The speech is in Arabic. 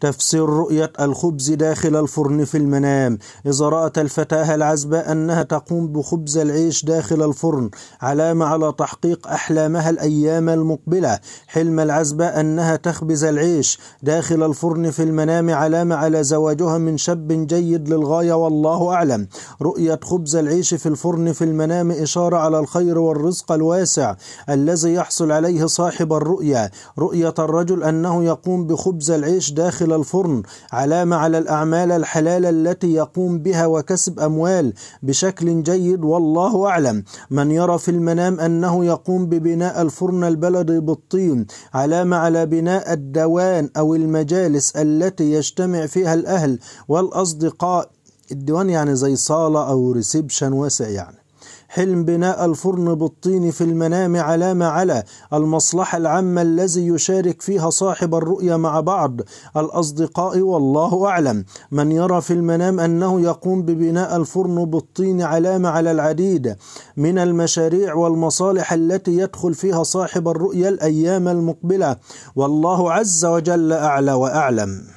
تفسير رؤية الخبز داخل الفرن في المنام إذا رأت الفتاة العزبة أنها تقوم بخبز العيش داخل الفرن علامة على تحقيق أحلامها الأيام المقبلة حلم العزبة أنها تخبز العيش داخل الفرن في المنام علامة على زواجها من شاب جيد للغاية والله أعلم رؤية خبز العيش في الفرن في المنام إشارة على الخير والرزق الواسع الذي يحصل عليه صاحب الرؤية رؤية الرجل أنه يقوم بخبز العيش داخل داخل الفرن علامة على الأعمال الحلال التي يقوم بها وكسب أموال بشكل جيد والله أعلم من يرى في المنام أنه يقوم ببناء الفرن البلدي بالطين علامة على بناء الدوان أو المجالس التي يجتمع فيها الأهل والأصدقاء الديوان يعني زي صالة أو ريسبشن واسع يعني حلم بناء الفرن بالطين في المنام علامة على المصلحة العامة الذي يشارك فيها صاحب الرؤية مع بعض الأصدقاء والله أعلم من يرى في المنام أنه يقوم ببناء الفرن بالطين علامة على العديد من المشاريع والمصالح التي يدخل فيها صاحب الرؤية الأيام المقبلة والله عز وجل أعلى وأعلم